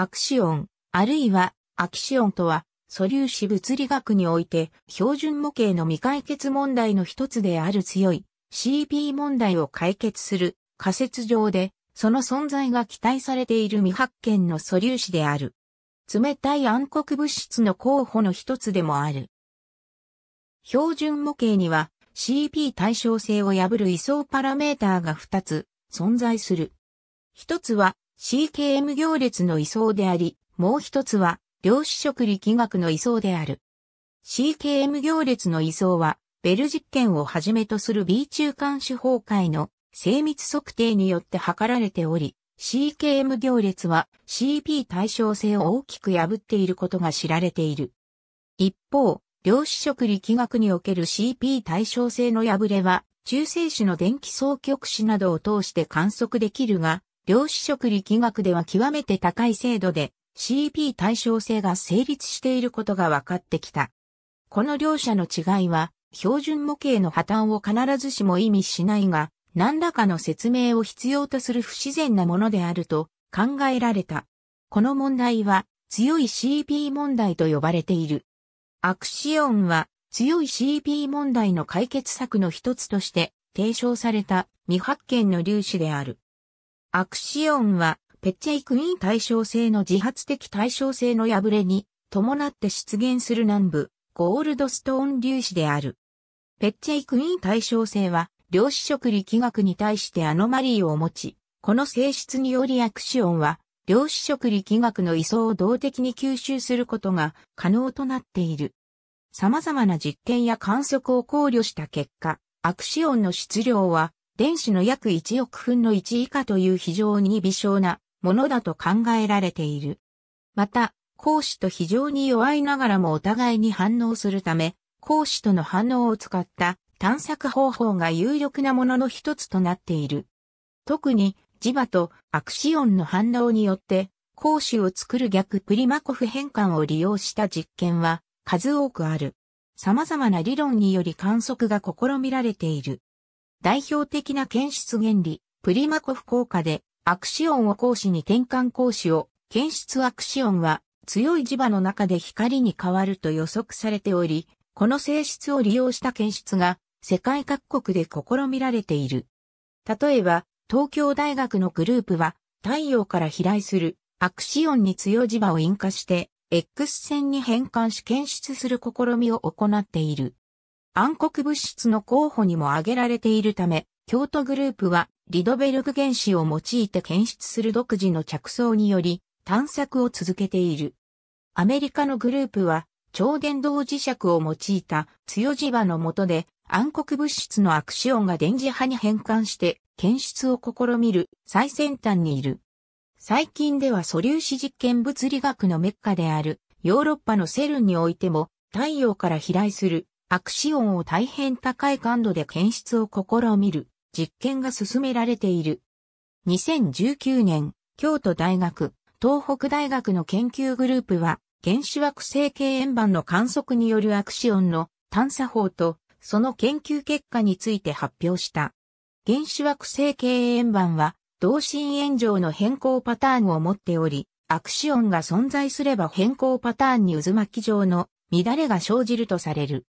アクシオン、あるいはアキシオンとは、素粒子物理学において、標準模型の未解決問題の一つである強い CP 問題を解決する仮説上で、その存在が期待されている未発見の素粒子である。冷たい暗黒物質の候補の一つでもある。標準模型には CP 対称性を破る位相パラメーターが2つ存在する。一つは CKM 行列の位相であり、もう一つは、量子食力学の位相である。CKM 行列の位相は、ベル実験をはじめとする B 中間手法界の精密測定によって測られており、CKM 行列は CP 対称性を大きく破っていることが知られている。一方、量子食力学における CP 対称性の破れは、中性子の電気双極子などを通して観測できるが、量子食力学では極めて高い精度で CP 対称性が成立していることが分かってきた。この両者の違いは、標準模型の破綻を必ずしも意味しないが、何らかの説明を必要とする不自然なものであると考えられた。この問題は強い CP 問題と呼ばれている。アクシオンは強い CP 問題の解決策の一つとして提唱された未発見の粒子である。アクシオンは、ペッチェイクイン対称性の自発的対称性の破れに伴って出現する南部、ゴールドストーン粒子である。ペッチェイクイン対称性は、量子食力学に対してアノマリーを持ち、この性質によりアクシオンは、量子食力学の位相を動的に吸収することが可能となっている。様々な実験や観測を考慮した結果、アクシオンの質量は電子の約1億分の1以下という非常に微小なものだと考えられている。また、光子と非常に弱いながらもお互いに反応するため、光子との反応を使った探索方法が有力なものの一つとなっている。特に、磁場とアクシオンの反応によって、光子を作る逆プリマコフ変換を利用した実験は数多くある。様々な理論により観測が試みられている。代表的な検出原理、プリマコフ効果で、アクシオンを光子に転換光子を、検出アクシオンは、強い磁場の中で光に変わると予測されており、この性質を利用した検出が、世界各国で試みられている。例えば、東京大学のグループは、太陽から飛来するアクシオンに強い磁場を引火して、X 線に変換し検出する試みを行っている。暗黒物質の候補にも挙げられているため、京都グループはリドベルグ原子を用いて検出する独自の着想により探索を続けている。アメリカのグループは超電導磁石を用いた強磁場の下で暗黒物質のアクシオンが電磁波に変換して検出を試みる最先端にいる。最近では素粒子実験物理学のメッカであるヨーロッパのセルンにおいても太陽から飛来するアクシオンを大変高い感度で検出を試みる実験が進められている。2019年、京都大学、東北大学の研究グループは、原子惑星系円盤の観測によるアクシオンの探査法と、その研究結果について発表した。原子惑星系円盤は、同心円状の変更パターンを持っており、アクシオンが存在すれば変更パターンに渦巻き状の乱れが生じるとされる。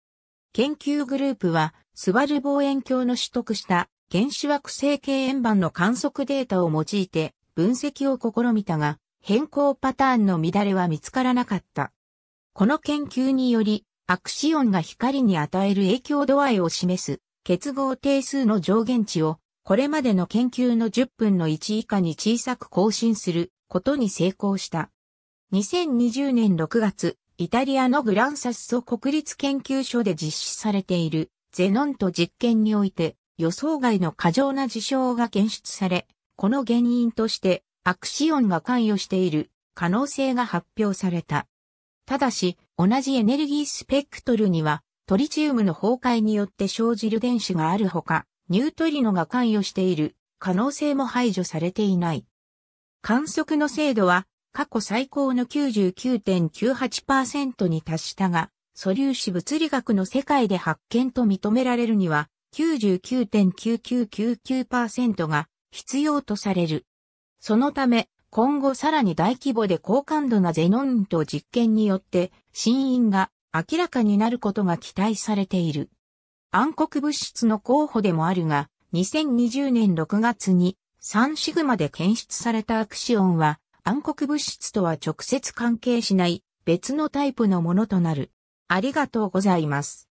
研究グループは、スバル望遠鏡の取得した原子惑星系円盤の観測データを用いて分析を試みたが、変更パターンの乱れは見つからなかった。この研究により、アクシオンが光に与える影響度合いを示す結合定数の上限値を、これまでの研究の10分の1以下に小さく更新することに成功した。2020年6月、イタリアのグランサッソ国立研究所で実施されているゼノント実験において予想外の過剰な事象が検出され、この原因としてアクシオンが関与している可能性が発表された。ただし、同じエネルギースペクトルにはトリチウムの崩壊によって生じる電子があるほか、ニュートリノが関与している可能性も排除されていない。観測の精度は過去最高の99.98%に達したが、素粒子物理学の世界で発見と認められるには99.9999%が必要とされる。そのため、今後さらに大規模で高感度なゼノンと実験によって真因が明らかになることが期待されている。暗黒物質の候補でもあるが、2020年6月に3シグマで検出されたアクシオンは暗黒物質とは直接関係しない別のタイプのものとなる。ありがとうございます。